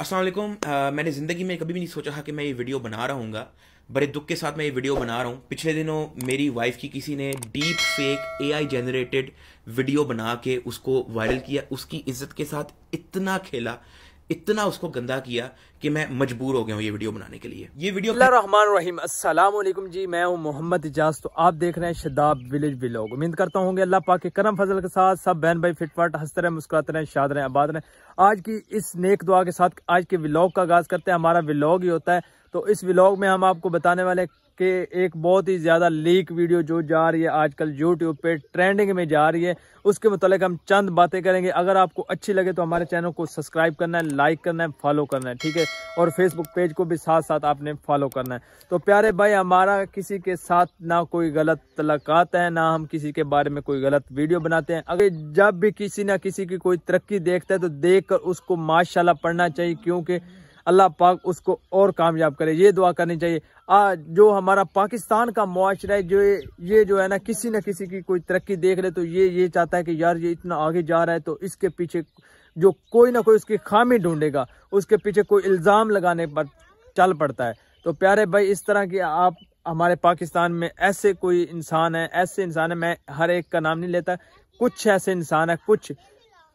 असलम मैंने ज़िंदगी में कभी भी नहीं सोचा था कि मैं ये वीडियो बना रहा हूँ बड़े दुख के साथ मैं ये वीडियो बना रहा हूँ पिछले दिनों मेरी वाइफ की किसी ने deepfake AI generated video बना के उसको वायरल किया उसकी इज्जत के साथ इतना खेला इतना उसको गंदा किया कि मैं मजबूर हो गया हूँ ये वीडियो बनाने के लिए ये वीडियो रहमान रहीम वालेकुम जी मैं हूँ मोहम्मद इजाज तो आप देख रहे हैं शदाब विलेज विलोग उम्मीद करता हूँ अल्लाह पाक के करम फजल के साथ सब बहन भाई फिटफाट हंसते रहे मुस्कुराते रहे शाद रहे आबाद रहे आज की इस नेक दुआ के साथ आज के विलॉग का आगाज करते हैं हमारा विलॉग ही होता है तो इस व्लॉग में हम आपको बताने वाले कि एक बहुत ही ज़्यादा लीक वीडियो जो जा रही है आजकल यूट्यूब पे ट्रेंडिंग में जा रही है उसके मतलब हम चंद बातें करेंगे अगर आपको अच्छी लगे तो हमारे चैनल को सब्सक्राइब करना है लाइक करना है फॉलो करना है ठीक है और फेसबुक पेज को भी साथ साथ आपने फॉलो करना है तो प्यारे भाई हमारा किसी के साथ ना कोई गलत तलाकात है ना हम किसी के बारे में कोई गलत वीडियो बनाते हैं अगर जब भी किसी ना किसी की कोई तरक्की देखता है तो देख उसको माशाला पढ़ना चाहिए क्योंकि अल्लाह पाक उसको और कामयाब करे ये दुआ करनी चाहिए आ, जो हमारा पाकिस्तान का मुआरा है जो ये जो है ना किसी न किसी की कोई तरक्की देख रहे तो ये ये चाहता है कि यार ये इतना आगे जा रहा है तो इसके पीछे जो कोई ना कोई उसकी खामी ढूंढेगा उसके पीछे कोई इल्ज़ाम लगाने पर चल पड़ता है तो प्यारे भाई इस तरह की आप हमारे पाकिस्तान में ऐसे कोई इंसान है ऐसे इंसान है मैं हर एक का नाम नहीं लेता कुछ ऐसे इंसान है कुछ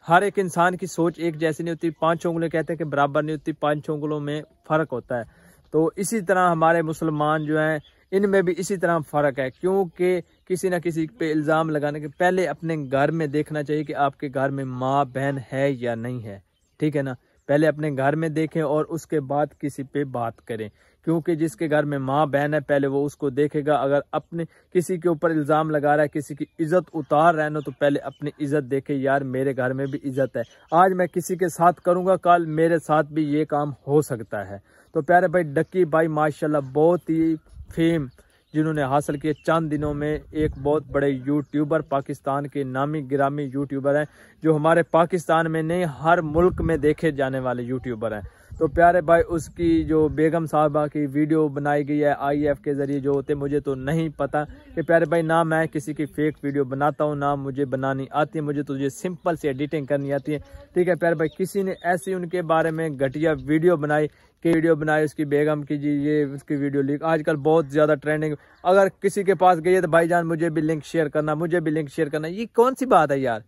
हर एक इंसान की सोच एक जैसी नहीं होती पांच उंगलें कहते हैं कि बराबर नहीं होती पांच उंगलों में फ़र्क होता है तो इसी तरह हमारे मुसलमान जो हैं इनमें भी इसी तरह फ़र्क है क्योंकि किसी ना किसी पे इल्ज़ाम लगाने के पहले अपने घर में देखना चाहिए कि आपके घर में माँ बहन है या नहीं है ठीक है ना पहले अपने घर में देखें और उसके बाद किसी पे बात करें क्योंकि जिसके घर में माँ बहन है पहले वो उसको देखेगा अगर अपने किसी के ऊपर इल्ज़ाम लगा रहा है किसी की इज़्ज़त उतार रहे ना तो पहले अपनी इज़्ज़त देखे यार मेरे घर में भी इज़्ज़त है आज मैं किसी के साथ करूँगा कल मेरे साथ भी ये काम हो सकता है तो प्यारे भाई डक्की भाई माशाल्लाह बहुत ही फेम जिन्होंने हासिल किए चंद दिनों में एक बहुत बड़े यूट्यूबर पाकिस्तान के नामी ग्रामी यूट्यूबर हैं जो हमारे पाकिस्तान में नहीं हर मुल्क में देखे जाने वाले यूट्यूबर हैं तो प्यारे भाई उसकी जो बेगम साहबा की वीडियो बनाई गई है आईएफ के ज़रिए जो होते मुझे तो नहीं पता कि प्यारे भाई ना मैं किसी की फेक वीडियो बनाता हूँ ना मुझे बनानी आती है मुझे तो ये सिंपल सी एडिटिंग करनी आती है ठीक है प्यारे भाई किसी ने ऐसी उनके बारे में घटिया वीडियो बनाई कि वीडियो बनाई उसकी बेगम की जी ये उसकी वीडियो लिख आजकल बहुत ज़्यादा ट्रेंडिंग अगर किसी के पास गई है तो भाई मुझे भी लिंक शेयर करना मुझे भी लिंक शेयर करना ये कौन सी बात है यार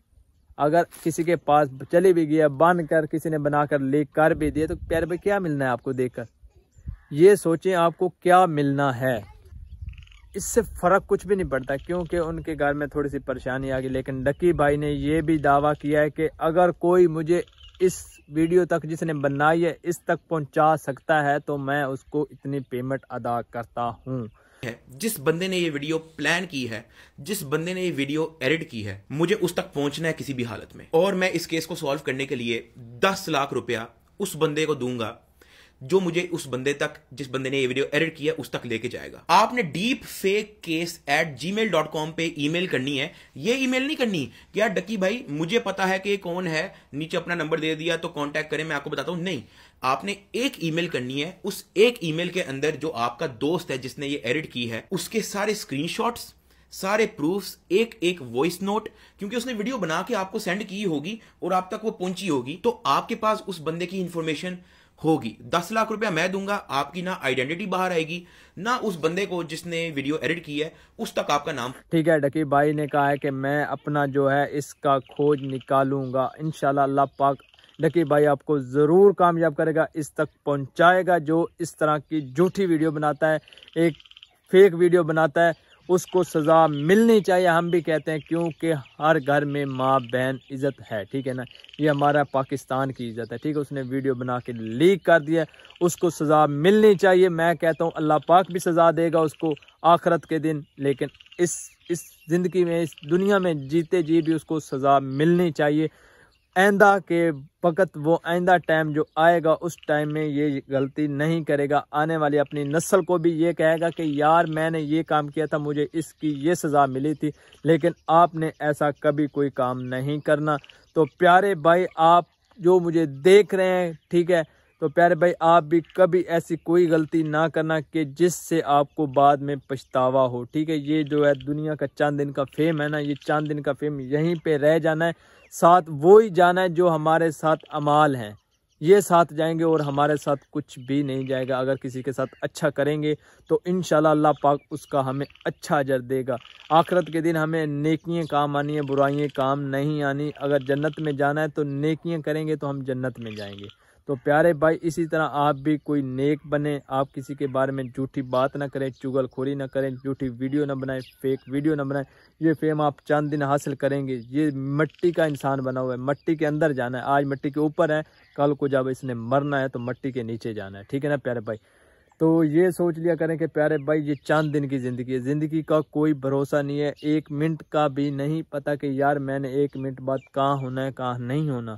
अगर किसी के पास चली भी गया बन कर किसी ने बनाकर ले कर भी दिया तो पैर भाई क्या मिलना है आपको देखकर ये सोचें आपको क्या मिलना है इससे फ़र्क कुछ भी नहीं पड़ता क्योंकि उनके घर में थोड़ी सी परेशानी आ गई लेकिन डक्की भाई ने यह भी दावा किया है कि अगर कोई मुझे इस वीडियो तक जिसने बनाई है इस तक पहुंचा सकता है तो मैं उसको इतनी पेमेंट अदा करता हूं है जिस बंदे ने ये वीडियो प्लान की है जिस बंदे ने ये वीडियो एडिट की है मुझे उस तक पहुंचना है किसी भी हालत में और मैं इस केस को सॉल्व करने के लिए दस लाख रुपया उस बंदे को दूंगा जो मुझे उस बंदे तक जिस बंदे ने ये वीडियो एडिट किया उस तक लेके जाएगा आपने deepfake case at Gmail dot com पर ई मेल करनी है ये ई मेल नहीं करनी क्या यार डकी भाई मुझे पता है कि कौन है नीचे अपना नंबर दे दिया तो कॉन्टेक्ट करें मैं आपको बताता हूँ नहीं आपने एक ईमेल करनी है उस एक ईमेल के अंदर जो आपका दोस्त है जिसने ये एडिट की है उसके सारे स्क्रीनशॉट्स सारे प्रूफ्स एक एक वॉइस नोट क्योंकि उसने वीडियो बना के आपको सेंड की होगी और आप तक वो पहुंची होगी तो आपके पास उस बंदे की इंफॉर्मेशन होगी दस लाख रुपया मैं दूंगा आपकी ना आइडेंटिटी बाहर आएगी ना उस बंदे को जिसने वीडियो एडिट की है उस तक आपका नाम ठीक है डकी भाई ने कहा है कि मैं अपना जो है इसका खोज निकालूंगा इनशाला पाक लकी भाई आपको ज़रूर कामयाब करेगा इस तक पहुंचाएगा जो इस तरह की झूठी वीडियो बनाता है एक फेक वीडियो बनाता है उसको सज़ा मिलनी चाहिए हम भी कहते हैं क्योंकि हर घर में माँ बहन इज़्ज़त है ठीक है ना ये हमारा पाकिस्तान की इज़्ज़त है ठीक है उसने वीडियो बना के लीक कर दिया उसको सज़ा मिलनी चाहिए मैं कहता हूँ अल्लाह पाक भी सज़ा देगा उसको आखरत के दिन लेकिन इस इस ज़िंदगी में इस दुनिया में जीते जी भी उसको सज़ा मिलनी चाहिए आइंदा के वक़्त वो आइंदा टाइम जो आएगा उस टाइम में ये गलती नहीं करेगा आने वाली अपनी नस्ल को भी ये कहेगा कि यार मैंने ये काम किया था मुझे इसकी ये सज़ा मिली थी लेकिन आपने ऐसा कभी कोई काम नहीं करना तो प्यारे भाई आप जो मुझे देख रहे हैं ठीक है तो प्यारे भाई आप भी कभी ऐसी कोई गलती ना करना कि जिससे आपको बाद में पछतावा हो ठीक है ये जो है दुनिया का चांद दिन का फेम है ना ये चांद दिन का फेम यहीं पे रह जाना है साथ वो ही जाना है जो हमारे साथ अमाल हैं ये साथ जाएंगे और हमारे साथ कुछ भी नहीं जाएगा अगर किसी के साथ अच्छा करेंगे तो इन अल्लाह पाक उसका हमें अच्छा अजर देगा आखरत के दिन हमें नेकियाँ काम आनी है बुराइयाँ काम नहीं आनी अगर जन्नत में जाना है तो नेकियाँ करेंगे तो हम जन्नत में जाएंगे तो प्यारे भाई इसी तरह आप भी कोई नेक बने आप किसी के बारे में झूठी बात ना करें चुगलखोरी ना करें झूठी वीडियो ना बनाएं फेक वीडियो ना बनाएं ये फेम आप चंद दिन हासिल करेंगे ये मिट्टी का इंसान बना हुआ है मिट्टी के अंदर जाना है आज मिट्टी के ऊपर है कल को जब इसने मरना है तो मिट्टी के नीचे जाना है ठीक है ना प्यारे भाई तो ये सोच लिया करें कि प्यारे भाई ये चांद दिन की ज़िंदगी है ज़िंदगी का कोई भरोसा नहीं है एक मिनट का भी नहीं पता कि यार मैंने एक मिनट बाद कहाँ होना है कहाँ नहीं होना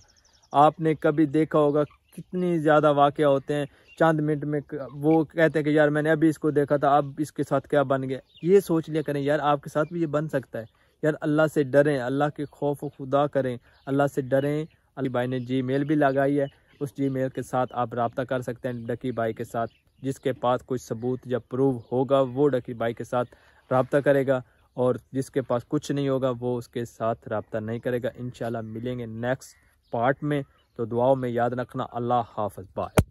आपने कभी देखा होगा कितने ज़्यादा वाक़ होते हैं चंद मिनट में वो कहते हैं कि यार मैंने अभी इसको देखा था अब इसके साथ क्या बन गया ये सोच लिया करें यार आपके साथ भी ये बन सकता है यार अल्लाह से डरें अल्लाह के खौफ खुदा करें अल्लाह से डरें अली भाई ने जी मेल भी लगाई है उस जी मेल के साथ आप रबता कर सकते हैं डकी भाई के साथ जिसके पास कुछ सबूत या प्रूव होगा वो डकी भाई के साथ रबता करेगा और जिसके पास कुछ नहीं होगा वो उसके साथ रबता नहीं करेगा इन मिलेंगे नेक्स्ट पार्ट में तो दुआओं में याद रखना अल्लाह हाफ बाय